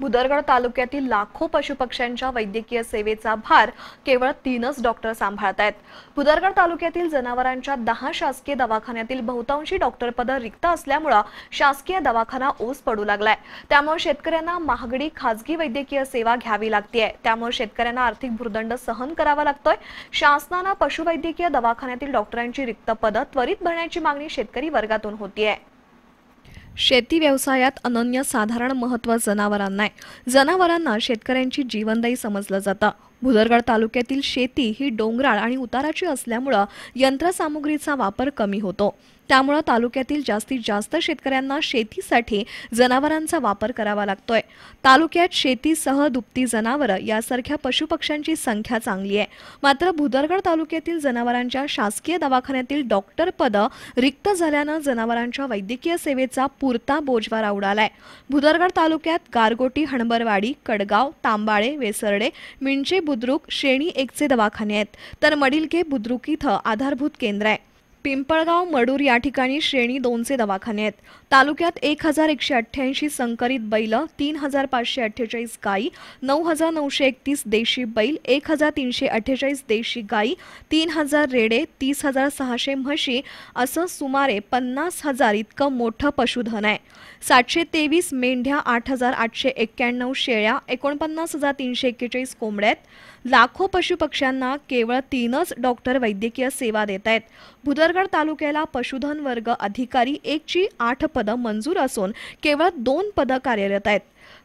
भुदरगड तालुक्यातील लाखो पशुपक्ष्यांच्या वैद्यकीय सेवेचा भार केवळ तीनच डॉक्टर सांभाळत आहेत भुदरगड तालुक्यातील जनावरांच्या दहा शासकीय दवाखान्यातील बहुतांशी डॉक्टर पद रिक्त असल्यामुळे शासकीय दवाखाना ओस पडू लागलाय त्यामुळे शेतकऱ्यांना महागडी खाजगी वैद्यकीय सेवा घ्यावी लागतीय त्यामुळे शेतकऱ्यांना आर्थिक भूर्दंड सहन करावा लागतोय शासनानं पशुवैद्यकीय दवाखान्यातील डॉक्टरांची रिक्त पदं त्वरित भरण्याची मागणी शेतकरी वर्गातून होतीये शेती व्यवसायात साधारण महत्त्व जनावरांना जनावरांना शेतकऱ्यांची जीवनदायी समजलं जातं भुदरगड तालुक्यातील शेती ही डोंगराळ आणि उताराची असल्यामुळं यंत्रसामुग्रीचा वापर कमी होतो त्यामुळं तालुक्यातील जास्तीत जास्त शेतकऱ्यांना शेतीसाठी जनावरांचा वापर करावा लागतोय तालुक्यात शेतीसह दुपती जनावरं यासारख्या पशुपक्ष्यांची संख्या चांगली आहे मात्र भुदरगड तालुक्यातील जनावरांच्या शासकीय दवाखान्यातील डॉक्टर पद रिक्त झाल्यानं जनावरांच्या वैद्यकीय सेवेचा पुरता बोजवारा उडालाय भुदरगड तालुक्यात गारगोटी हणबरवाडी कडगाव तांबाळे वेसरडे मिंचे बुद्रुक शेणी एकचे दवाखाने आहेत तर मडिलके बुद्रुक इथं आधारभूत केंद्र आहे पिंपळगाव मडूर या ठिकाणी श्रेणी दोनचे दवाखाने आहेत तालुक्यात एक हजार एकशे अठ्ठ्याऐंशी संकरित बैल तीन हजार पाचशे अठ्ठेचाळीस गाई नऊ हजार नऊशे एकतीस देशी बैल एक हजार तीनशे अठ्ठेचाळीस देशी गाई तीन हजार रेडे तीस हजार सहाशे म्हशी असं सुमारे पन्नास हजार इतकं मोठं पशुधन आहे सातशे तेवीस मेंढ्या आठ हजार आठशे एक्क्याण्णव शेळ्या एकोणपन्नास हजार तीनशे एक्केचाळीस कोंबड्या आहेत लाखो पशुपक्ष्यांना केवळ तीनच डॉक्टर वैद्यकीय सेवा देत आहेत सुंदरगड तालुक्याला पशुधन वर्ग अधिकारी एकची आठ पदं मंजूर असून केवळ दोन पदं कार्यरत आहेत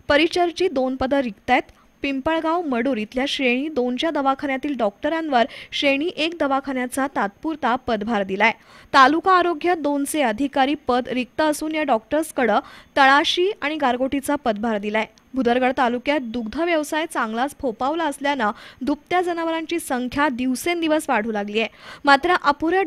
परिचरची दोन पदं रिक्त आहेत पिंपळगाव मडूर इथल्या श्रेणी दोनच्या दवाखान्यातील डॉक्टरांवर श्रेणी एक दवाखान्याचा तात्पुरता पदभार दिलाय तालुका आरोग्य दोनचे अधिकारी पद रिक्त असून या डॉक्टर्सकडं तळाशी आणि गारगोटीचा पदभार दिलाय भुदरगड तालुक्यात दुग्ध व्यवसाय चांगलाच फोपावला असल्यानं दुभत्या जनावरांची संख्या दिवसेंदिवस वाढू लागली आहे मात्र अपुऱ्या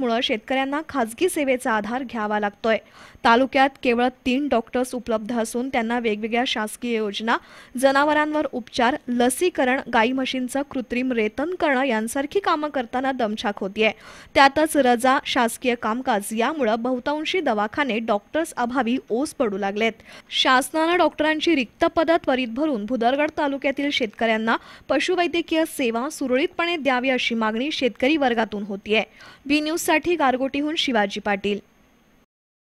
मुळे शेतकऱ्यांना खाजगी सेवेचा आधार घ्यावा लागतोय तालुक्यात केवळ तीन डॉक्टर्स उपलब्ध असून त्यांना वेगवेगळ्या शासकीय योजना जनावरांवर उपचार लसीकरण गाई म्हशींचं कृत्रिम रेतन करणं यांसारखी कामं करताना दमछाक होतीये त्यातच रजा शासकीय कामकाज यामुळं बहुतांशी दवाखाने डॉक्टर्स अभावी ओस पडू लागलेत शासनानं डॉक्टरांची रिक्त पदार्थ त्वरित भरून भुदरगड तालुक्यातील शेतकऱ्यांना पशुवैद्यकीय सेवा सुरळीतपणे द्यावी अशी मागणी शेतकरी वर्गातून होतीये बी न्यूज साठी गारगोटीहून शिवाजी पाटील